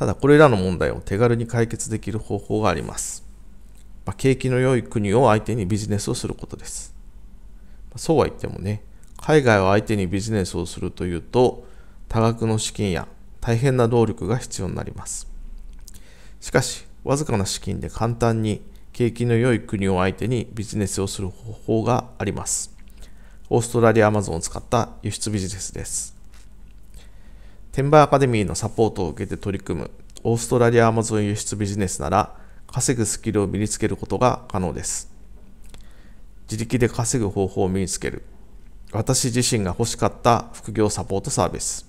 ただこれらの問題を手軽に解決できる方法があります。まあ、景気の良い国を相手にビジネスをすることです。まそうは言ってもね、海外を相手にビジネスをするというと、多額の資金や大変な動力が必要になります。しかし、わずかな資金で簡単に景気の良い国を相手にビジネスをする方法があります。オーストラリアアマゾンを使った輸出ビジネスです。テンバーアカデミーのサポートを受けて取り組むオーストラリアアマゾン輸出ビジネスなら稼ぐスキルを身につけることが可能です。自力で稼ぐ方法を身につける。私自身が欲しかった副業サポートサービス。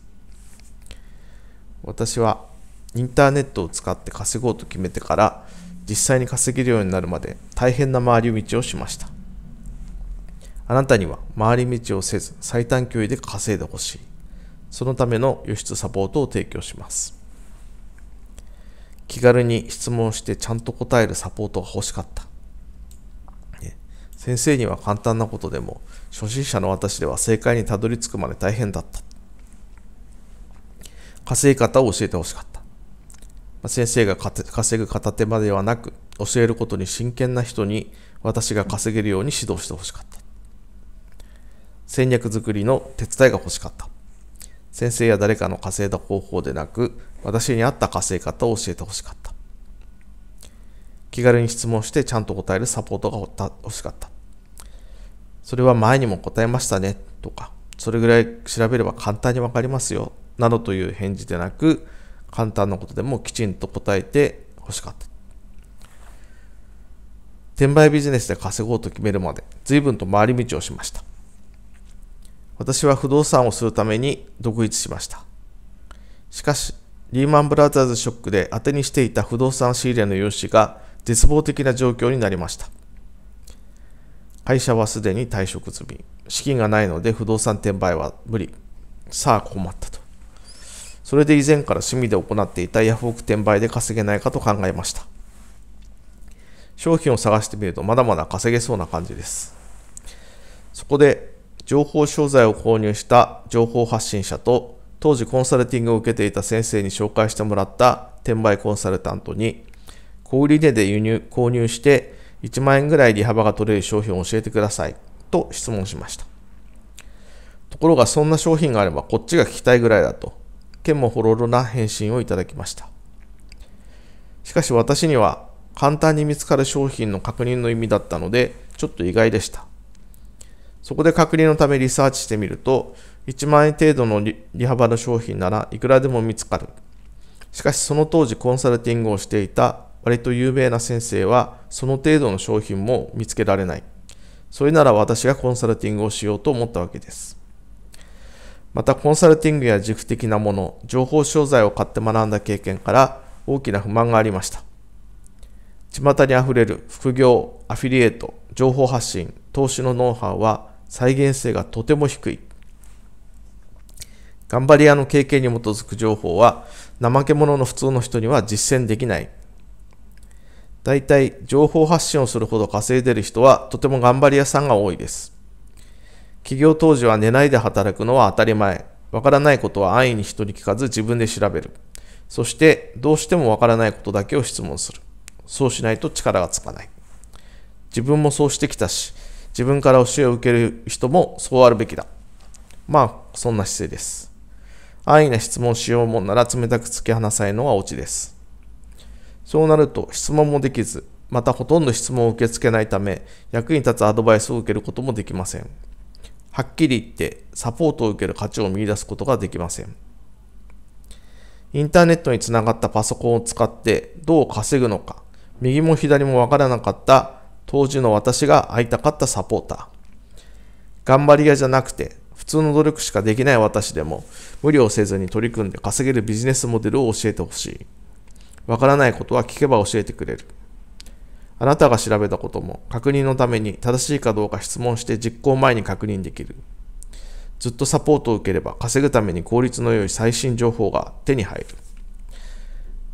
私はインターネットを使って稼ごうと決めてから実際に稼げるようになるまで大変な回り道をしました。あなたには回り道をせず最短距離で稼いでほしい。そのための輸出サポートを提供します。気軽に質問してちゃんと答えるサポートが欲しかった。先生には簡単なことでも初心者の私では正解にたどり着くまで大変だった。稼ぎ方を教えて欲しかった。先生が稼ぐ片手間ではなく教えることに真剣な人に私が稼げるように指導して欲しかった。戦略作りの手伝いが欲しかった。先生や誰かの稼いだ方法でなく、私に合った稼ぎ方を教えてほしかった。気軽に質問してちゃんと答えるサポートが欲しかった。それは前にも答えましたねとか、それぐらい調べれば簡単にわかりますよなどという返事でなく、簡単なことでもきちんと答えて欲しかった。転売ビジネスで稼ごうと決めるまで随分と回り道をしました。私は不動産をするために独立しました。しかし、リーマンブラザーズショックで当てにしていた不動産仕入れの融資が絶望的な状況になりました。会社はすでに退職済み。資金がないので不動産転売は無理。さあ困ったと。それで以前から趣味で行っていたヤフオク転売で稼げないかと考えました。商品を探してみるとまだまだ稼げそうな感じです。そこで情報商材を購入した情報発信者と、当時コンサルティングを受けていた先生に紹介してもらった転売コンサルタントに、小売値で輸入、購入して1万円ぐらい利幅が取れる商品を教えてくださいと質問しました。ところがそんな商品があればこっちが聞きたいぐらいだと、剣もほろろな返信をいただきました。しかし私には簡単に見つかる商品の確認の意味だったので、ちょっと意外でした。そこで確認のためリサーチしてみると、1万円程度の利幅の商品ならいくらでも見つかる。しかしその当時コンサルティングをしていた割と有名な先生はその程度の商品も見つけられない。それなら私がコンサルティングをしようと思ったわけです。またコンサルティングや軸的なもの、情報商材を買って学んだ経験から大きな不満がありました。巷にあふれる副業、アフィリエイト、情報発信、投資のノウハウは再現性がとても低い。頑張り屋の経験に基づく情報は怠け者の普通の人には実践できない。大体情報発信をするほど稼いでる人はとても頑張り屋さんが多いです。起業当時は寝ないで働くのは当たり前。わからないことは安易に人に聞かず自分で調べる。そしてどうしてもわからないことだけを質問する。そうしないと力がつかない。自分もそうしてきたし、自分から教えを受ける人もそうあるべきだ。まあ、そんな姿勢です。安易な質問しようもんなら冷たく突き放さないのがオチです。そうなると質問もできず、またほとんど質問を受け付けないため、役に立つアドバイスを受けることもできません。はっきり言って、サポートを受ける価値を見出すことができません。インターネットにつながったパソコンを使ってどう稼ぐのか、右も左もわからなかった当時の私が会いたかったサポーター。頑張り屋じゃなくて、普通の努力しかできない私でも、無理をせずに取り組んで稼げるビジネスモデルを教えてほしい。わからないことは聞けば教えてくれる。あなたが調べたことも確認のために正しいかどうか質問して実行前に確認できる。ずっとサポートを受ければ稼ぐために効率の良い最新情報が手に入る。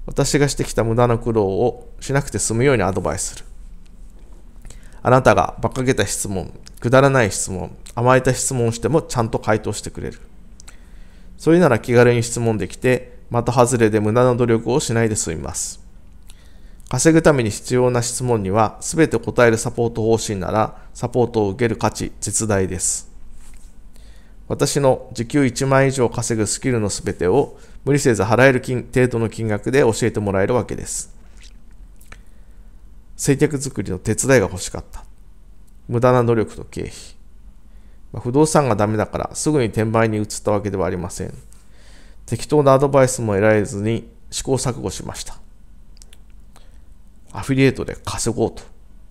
私がしてきた無駄な苦労をしなくて済むようにアドバイスする。あなたが馬鹿げた質問、くだらない質問、甘えた質問をしてもちゃんと回答してくれる。それなら気軽に質問できて、また外れで無駄な努力をしないで済みます。稼ぐために必要な質問には、すべて答えるサポート方針なら、サポートを受ける価値、絶大です。私の時給1万円以上稼ぐスキルのすべてを、無理せず払える金程度の金額で教えてもらえるわけです。戦略作りの手伝いが欲しかった。無駄な努力と経費。まあ、不動産がダメだからすぐに転売に移ったわけではありません。適当なアドバイスも得られずに試行錯誤しました。アフィリエイトで稼ごうと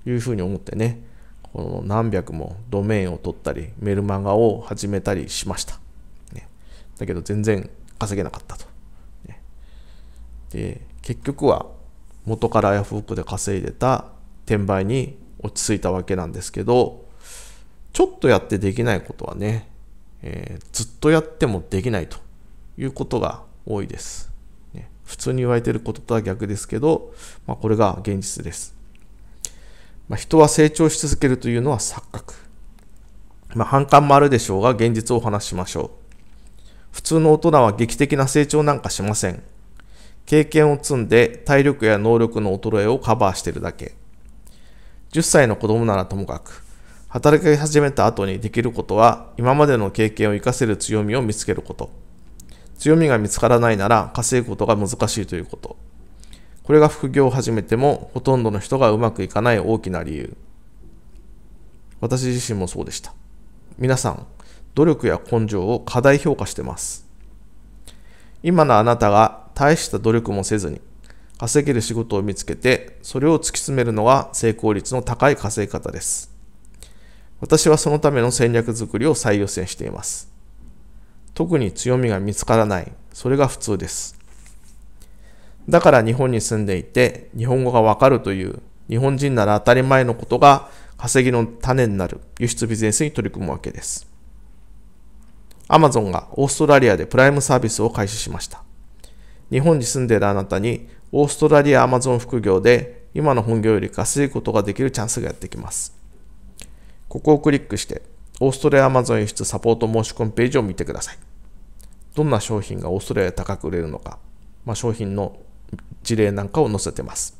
いうふうに思ってね、この何百もドメインを取ったり、メルマガを始めたりしました。ね、だけど全然稼げなかったと。ね、で、結局は元からヤフオクで稼いでた転売に落ち着いたわけなんですけど、ちょっとやってできないことはね、えー、ずっとやってもできないということが多いです。ね、普通に言われてることとは逆ですけど、まあ、これが現実です。まあ、人は成長し続けるというのは錯覚。まあ、反感もあるでしょうが、現実をお話しましょう。普通の大人は劇的な成長なんかしません。経験を積んで体力や能力の衰えをカバーしているだけ。10歳の子供ならともかく、働き始めた後にできることは、今までの経験を活かせる強みを見つけること。強みが見つからないなら稼ぐことが難しいということ。これが副業を始めても、ほとんどの人がうまくいかない大きな理由。私自身もそうでした。皆さん、努力や根性を過大評価してます。今のあなたが大した努力もせずに稼げる仕事を見つけてそれを突き詰めるのが成功率の高い稼ぎ方です。私はそのための戦略づくりを最優先しています。特に強みが見つからない。それが普通です。だから日本に住んでいて日本語がわかるという日本人なら当たり前のことが稼ぎの種になる輸出ビジネスに取り組むわけです。Amazon がオーストラリアでプライムサービスを開始しました。日本に住んでいるあなたに、オーストラリアアマゾン副業で今の本業より稼ぐことができるチャンスがやってきます。ここをクリックして、オーストラリアアマゾン輸出サポート申し込みページを見てください。どんな商品がオーストラリアで高く売れるのか、まあ、商品の事例なんかを載せてます。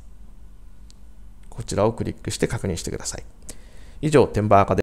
こちらをクリックして確認してください。以上、テンバーアカデ